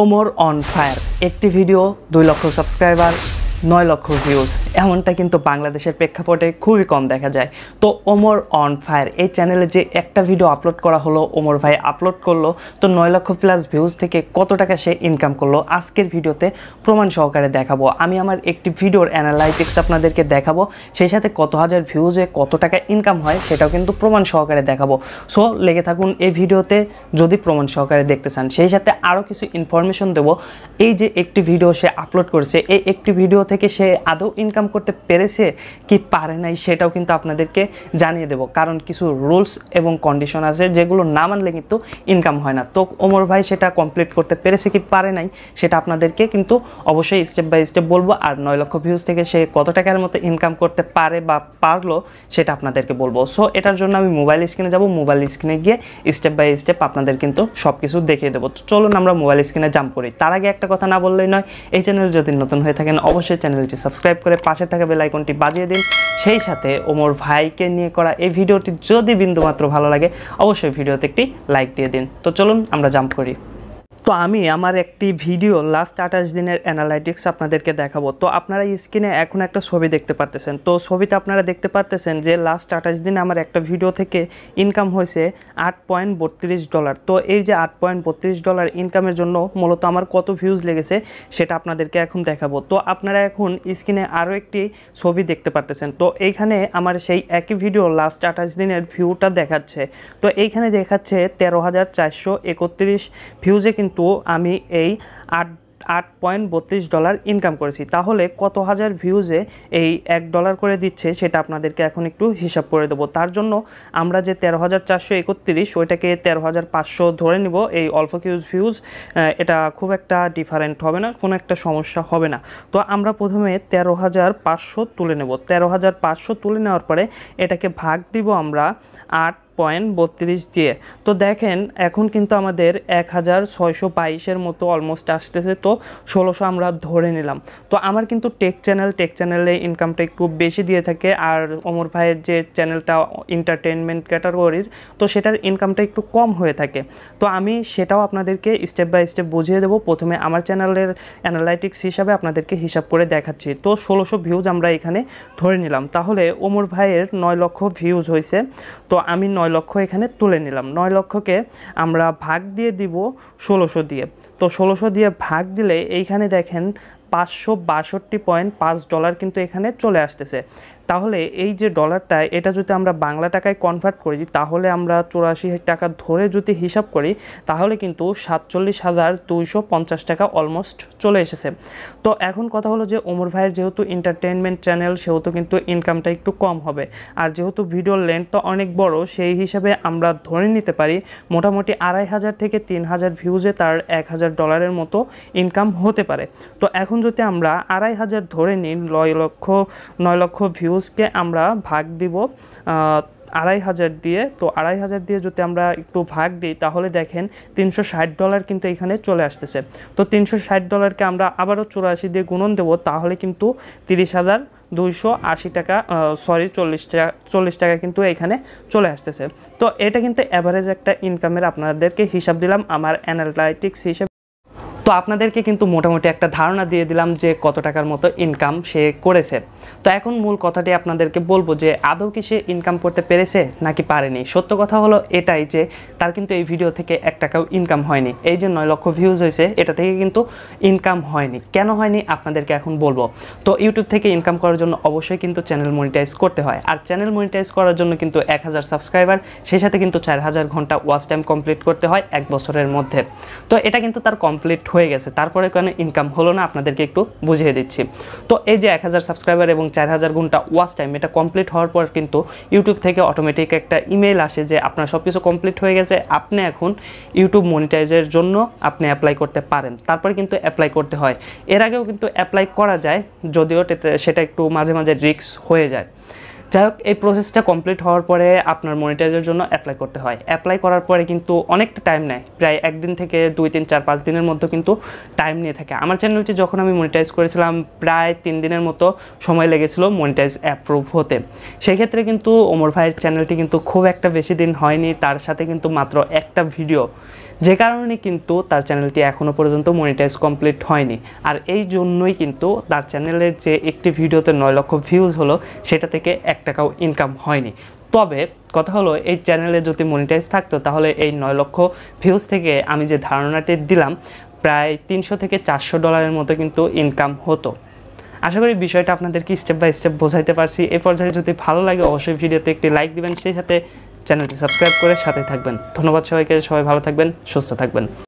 Omar on fire একটি video দুই lakh subscriber নয় লক্ষ ভিউজ এমনটা কিন্তু বাংলাদেশের প্রেক্ষাপটে খুবই কম দেখা যায় তো ওমর অন ফায়ার এই চ্যানেলে যে একটা ভিডিও আপলোড করা হলো ওমর ভাই আপলোড করলো তো নয় লক্ষ প্লাস ভিউজ থেকে কত টাকা সে ইনকাম করলো আজকের ভিডিওতে প্রমাণ সহকারে দেখাবো আমি আমার একটি ভিডিওর অ্যানালাইটিক্স আপনাদেরকে দেখাবো সেই সাথে কত হাজার ভিউজে কত টাকা ইনকাম হয় সেটাও কিন্তু প্রমাণ সহকারে দেখাবো সো লেগে থাকুন এই ভিডিওতে যদি প্রমাণ সহকারে দেখতে চান সেই সাথে আরও কিছু ইনফরমেশন দেবো এই যে একটি ভিডিও সে আপলোড করেছে এই একটি ভিডিও থেকে সে আদৌ ইনকাম ওভারকাম করতে পেরেছে কি পারে নাই সেটাও কিন্তু আপনাদেরকে জানিয়ে দেব কারণ কিছু রুলস এবং কন্ডিশন আছে যেগুলো না মানলে কিন্তু ইনকাম হয় না তো ওমর ভাই সেটা কমপ্লিট করতে পেরেছে কি পারে নাই সেটা আপনাদেরকে কিন্তু অবশ্যই স্টেপ বাই স্টেপ বলবো আর নয় লক্ষ ভিউজ থেকে সে কত টাকার মতো ইনকাম করতে পারে বা পারলো সেটা আপনাদেরকে বলবো সো এটার জন্য আমি মোবাইল স্ক্রিনে যাব মোবাইল স্ক্রিনে গিয়ে স্টেপ বাই স্টেপ আপনাদের কিন্তু সব কিছু দেখিয়ে দেবো চলুন আমরা মোবাইল স্ক্রিনে জাম্প করি তার আগে একটা কথা না বললেই নয় এই চ্যানেল যদি নতুন হয়ে থাকেন অবশ্যই চ্যানেলটি সাবস্ক্রাইব করে পাশে থাকা বেল আইকনটি বাজিয়ে দিন সেই সাথে ওমর ভাইকে নিয়ে করা এই ভিডিওটি যদি বিন্দুমাত্র ভালো লাগে অবশ্যই ভিডিওতে একটি লাইক দিয়ে দিন তো চলুন আমরা জাম্প করি তো আমি আমার একটি ভিডিও লাস্ট আঠাশ দিনের অ্যানালাইটিক্স আপনাদেরকে দেখাবো তো আপনারা স্ক্রিনে এখন একটা ছবি দেখতে পারতেছেন তো ছবিতে আপনারা দেখতে পারতেছেন যে লাস্ট আঠাশ দিনে আমার একটা ভিডিও থেকে ইনকাম হয়েছে আট পয়েন্ট বত্রিশ ডলার তো এই যে আট পয়েন্ট বত্রিশ ডলার ইনকামের জন্য মূলত আমার কত ভিউজ লেগেছে সেটা আপনাদেরকে এখন দেখাবো তো আপনারা এখন স্ক্রিনে আরও একটি ছবি দেখতে পারতেছেন তো এইখানে আমার সেই একই ভিডিও লাস্ট আঠাশ দিনের ভিউটা দেখাচ্ছে তো এইখানে দেখাচ্ছে তেরো হাজার চারশো একত্রিশ ভিউজে কিন্তু টু আমি এই আট আট পয়েন্ট বত্রিশ ডলার ইনকাম করেছি তাহলে কত হাজার ভিউজে এই এক ডলার করে দিচ্ছে সেটা আপনাদেরকে এখন একটু হিসাব করে দেবো তার জন্য আমরা যে তেরো হাজার চারশো একত্রিশ ওইটাকে তেরো হাজার পাঁচশো ধরে নিব এই অল্প কিউজ ভিউজ এটা খুব একটা ডিফারেন্ট হবে না কোনো একটা সমস্যা হবে না তো আমরা প্রথমে তেরো হাজার পাঁচশো তুলে নেব তেরো হাজার পাঁচশো তুলে নেওয়ার পরে এটাকে ভাগ দিব আমরা আট পয়েন্ট বত্রিশ দিয়ে তো দেখেন এখন কিন্তু আমাদের এক হাজার ছয়শো বাইশের মতো অলমোস্ট আসতেছে তো ষোলোশো আমরা ধরে নিলাম তো আমার কিন্তু টেক চ্যানেল টেক চ্যানেলে ইনকামটা একটু বেশি দিয়ে থাকে আর ওমর ভাইয়ের যে চ্যানেলটা এন্টারটেনমেন্ট ক্যাটাগরির তো সেটার ইনকামটা একটু কম হয়ে থাকে তো আমি সেটাও আপনাদেরকে স্টেপ বাই স্টেপ বুঝিয়ে দেবো প্রথমে আমার চ্যানেলের অ্যানালাইটিক্স হিসাবে আপনাদেরকে হিসাব করে দেখাচ্ছি তো ষোলোশো ভিউজ আমরা এখানে ধরে নিলাম তাহলে ওমর ভাইয়ের নয় লক্ষ ভিউজ হয়েছে তো আমি নয় নয় লক্ষ এখানে তুলে নিলাম নয় লক্ষকে আমরা ভাগ দিয়ে দিব ষোলোশো দিয়ে তো ষোলোশো দিয়ে ভাগ দিলে এইখানে দেখেন পাঁচশো বাষট্টি পয়েন্ট পাঁচ ডলার কিন্তু এখানে চলে আসতেছে তাহলে এই যে ডলারটা এটা যদি আমরা বাংলা টাকায় কনভার্ট করি তাহলে আমরা চুরাশি টাকা ধরে যদি হিসাব করি তাহলে কিন্তু সাতচল্লিশ হাজার দুইশো পঞ্চাশ টাকা অলমোস্ট চলে এসেছে তো এখন কথা হলো যে ওমর ভাইয়ের যেহেতু এন্টারটেনমেন্ট চ্যানেল সেহেতু কিন্তু ইনকামটা একটু কম হবে আর যেহেতু ভিডিওর তো অনেক বড় সেই হিসাবে আমরা ধরে নিতে পারি মোটামুটি আড়াই হাজার থেকে তিন হাজার ভিউজে তার এক হাজার ডলারের মতো ইনকাম হতে পারে তো এখন যদি আমরা আড়াই হাজার ধরে নিই নয় লক্ষ নয় লক্ষ ভিউজকে আমরা ভাগ দিব আড়াই হাজার দিয়ে তো আড়াই হাজার দিয়ে যদি আমরা একটু ভাগ দিই তাহলে দেখেন তিনশো ষাট ডলার কিন্তু এখানে চলে আসতেছে তো তিনশো ষাট ডলারকে আমরা আবারও চুরাশি দিয়ে গুণন দেবো তাহলে কিন্তু তিরিশ হাজার দুইশো আশি টাকা সরি চল্লিশ টাকা চল্লিশ টাকা কিন্তু এখানে চলে আসতেছে তো এটা কিন্তু অ্যাভারেজ একটা ইনকামের আপনাদেরকে হিসাব দিলাম আমার অ্যানালাইটিক্স হিসেবে তো আপনাদেরকে কিন্তু মোটামুটি একটা ধারণা দিয়ে দিলাম যে কত টাকার মতো ইনকাম সে করেছে তো এখন মূল কথাটি আপনাদেরকে বলবো যে আদৌ কি সে ইনকাম করতে পেরেছে নাকি পারেনি সত্য কথা হলো এটাই যে তার কিন্তু এই ভিডিও থেকে এক টাকাও ইনকাম হয়নি এই যে নয় লক্ষ ভিউজ হয়েছে এটা থেকে কিন্তু ইনকাম হয়নি কেন হয়নি আপনাদেরকে এখন বলবো তো ইউটিউব থেকে ইনকাম করার জন্য অবশ্যই কিন্তু চ্যানেল মনিটাইজ করতে হয় আর চ্যানেল মনিটাইজ করার জন্য কিন্তু এক হাজার সাবস্ক্রাইবার সেই সাথে কিন্তু চার হাজার ঘন্টা ওয়াচ টাইম কমপ্লিট করতে হয় এক বছরের মধ্যে তো এটা কিন্তু তার কমপ্লিট হয়ে গেছে তারপরে কেন ইনকাম হলো না আপনাদেরকে একটু বুঝিয়ে দিচ্ছি তো এই যে এক হাজার সাবস্ক্রাইবার এবং চার হাজার ঘন্টা ওয়াচ টাইম এটা কমপ্লিট হওয়ার পর কিন্তু ইউটিউব থেকে অটোমেটিক একটা ইমেল আসে যে আপনার সব কিছু কমপ্লিট হয়ে গেছে আপনি এখন ইউটিউব মনিটাইজের জন্য আপনি অ্যাপ্লাই করতে পারেন তারপরে কিন্তু অ্যাপ্লাই করতে হয় এর আগেও কিন্তু অ্যাপ্লাই করা যায় যদিও সেটা একটু মাঝে মাঝে রিক্স হয়ে যায় যাই হোক এই প্রসেসটা কমপ্লিট হওয়ার পরে আপনার মনিটাইজের জন্য অ্যাপ্লাই করতে হয় অ্যাপ্লাই করার পরে কিন্তু অনেকটা টাইম নেয় প্রায় একদিন থেকে দুই তিন চার পাঁচ দিনের মধ্যে কিন্তু টাইম নিয়ে থাকে আমার চ্যানেলটি যখন আমি মনিটাইজ করেছিলাম প্রায় তিন দিনের মতো সময় লেগেছিল মনিটাইজ অ্যাপ্রুভ হতে সেক্ষেত্রে কিন্তু ওমর ভাইয়ের চ্যানেলটি কিন্তু খুব একটা বেশি দিন হয়নি তার সাথে কিন্তু মাত্র একটা ভিডিও যে কারণে কিন্তু তার চ্যানেলটি এখনও পর্যন্ত মনিটাইজ কমপ্লিট হয়নি আর এই জন্যই কিন্তু তার চ্যানেলের যে একটি ভিডিওতে নয় লক্ষ ভিউজ হলো সেটা থেকে এক টাকাও ইনকাম হয়নি তবে কথা হলো এই চ্যানেলে যদি মনিটাইজ থাকতো তাহলে এই নয় লক্ষ ভিউজ থেকে আমি যে ধারণাটি দিলাম প্রায় তিনশো থেকে চারশো ডলারের মতো কিন্তু ইনকাম হতো আশা করি বিষয়টা আপনাদেরকে স্টেপ বাই স্টেপ বোঝাইতে পারছি এ পর্যায়ে যদি ভালো লাগে অবশ্যই ভিডিওতে একটি লাইক দিবেন সেই সাথে চ্যানেলটি সাবস্ক্রাইব করে সাথে থাকবেন ধন্যবাদ সবাইকে সবাই ভালো থাকবেন সুস্থ থাকবেন